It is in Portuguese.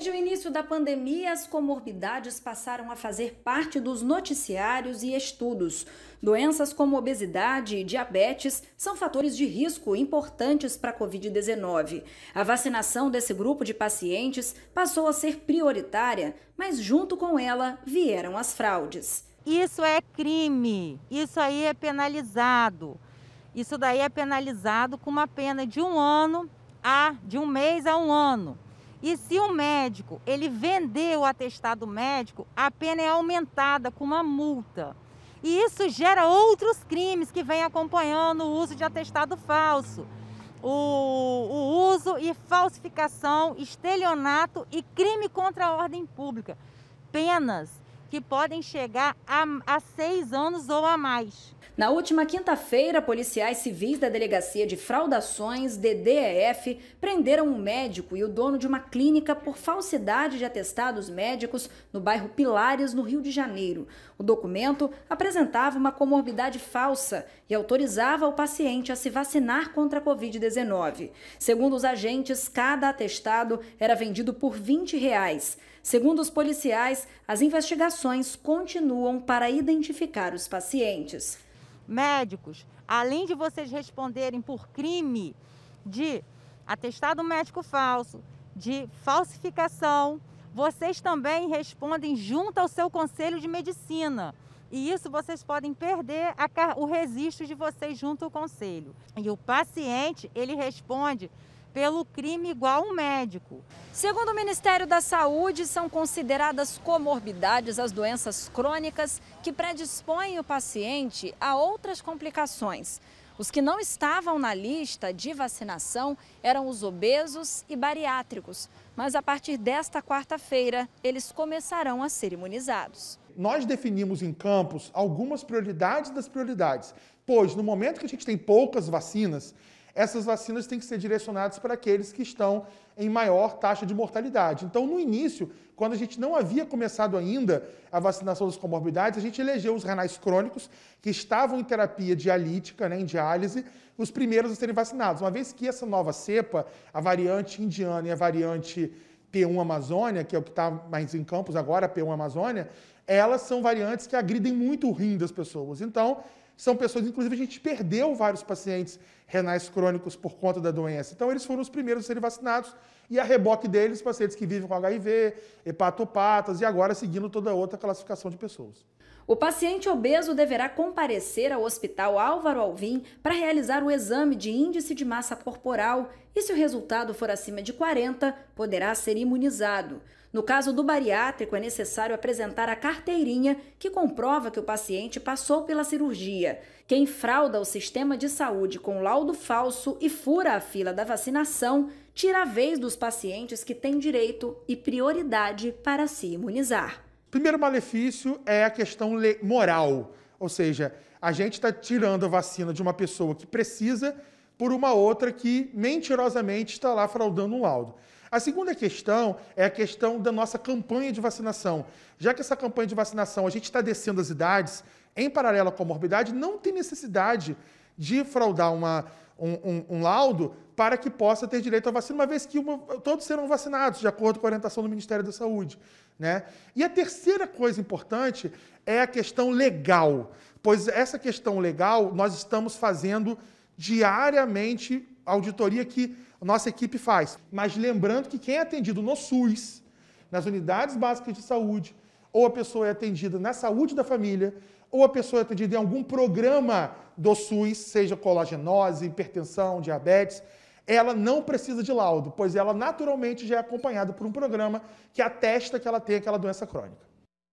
Desde o início da pandemia, as comorbidades passaram a fazer parte dos noticiários e estudos. Doenças como obesidade e diabetes são fatores de risco importantes para a Covid-19. A vacinação desse grupo de pacientes passou a ser prioritária, mas junto com ela vieram as fraudes. Isso é crime, isso aí é penalizado. Isso daí é penalizado com uma pena de um ano a de um mês a um ano. E se o médico, ele vender o atestado médico, a pena é aumentada com uma multa. E isso gera outros crimes que vêm acompanhando o uso de atestado falso. O, o uso e falsificação, estelionato e crime contra a ordem pública. Penas que podem chegar a, a seis anos ou a mais. Na última quinta-feira, policiais civis da Delegacia de Fraudações, DDEF, prenderam um médico e o dono de uma clínica por falsidade de atestados médicos no bairro Pilares, no Rio de Janeiro. O documento apresentava uma comorbidade falsa e autorizava o paciente a se vacinar contra a Covid-19. Segundo os agentes, cada atestado era vendido por R$ 20 reais. Segundo os policiais, as investigações continuam para identificar os pacientes médicos, além de vocês responderem por crime de atestado médico falso, de falsificação, vocês também respondem junto ao seu conselho de medicina. E isso vocês podem perder a, o registro de vocês junto ao conselho. E o paciente, ele responde pelo crime igual um médico. Segundo o Ministério da Saúde, são consideradas comorbidades as doenças crônicas que predispõem o paciente a outras complicações. Os que não estavam na lista de vacinação eram os obesos e bariátricos, mas a partir desta quarta-feira eles começarão a ser imunizados. Nós definimos em campos algumas prioridades das prioridades, pois no momento que a gente tem poucas vacinas, essas vacinas têm que ser direcionadas para aqueles que estão em maior taxa de mortalidade. Então, no início, quando a gente não havia começado ainda a vacinação das comorbidades, a gente elegeu os renais crônicos, que estavam em terapia dialítica, né, em diálise, os primeiros a serem vacinados. Uma vez que essa nova cepa, a variante indiana e a variante P1 Amazônia, que é o que está mais em campos agora, P1 Amazônia, elas são variantes que agridem muito o rim das pessoas. Então, são pessoas, inclusive a gente perdeu vários pacientes renais crônicos por conta da doença. Então eles foram os primeiros a serem vacinados e a reboque deles, pacientes que vivem com HIV, hepatopatas e agora seguindo toda outra classificação de pessoas. O paciente obeso deverá comparecer ao Hospital Álvaro Alvim para realizar o exame de índice de massa corporal e, se o resultado for acima de 40, poderá ser imunizado. No caso do bariátrico, é necessário apresentar a carteirinha que comprova que o paciente passou pela cirurgia. Quem frauda o sistema de saúde com laudo falso e fura a fila da vacinação, tira a vez dos pacientes que têm direito e prioridade para se imunizar. Primeiro malefício é a questão moral, ou seja, a gente está tirando a vacina de uma pessoa que precisa por uma outra que mentirosamente está lá fraudando um laudo. A segunda questão é a questão da nossa campanha de vacinação. Já que essa campanha de vacinação, a gente está descendo as idades, em paralelo com a comorbidade, não tem necessidade de fraudar uma, um, um, um, laudo para que possa ter direito à vacina, uma vez que uma, todos serão vacinados, de acordo com a orientação do Ministério da Saúde. Né? E a terceira coisa importante é a questão legal, pois essa questão legal nós estamos fazendo diariamente a auditoria que a nossa equipe faz. Mas lembrando que quem é atendido no SUS, nas unidades básicas de saúde, ou a pessoa é atendida na saúde da família, ou a pessoa é atendida em algum programa do SUS, seja colagenose, hipertensão, diabetes, ela não precisa de laudo, pois ela naturalmente já é acompanhada por um programa que atesta que ela tem aquela doença crônica.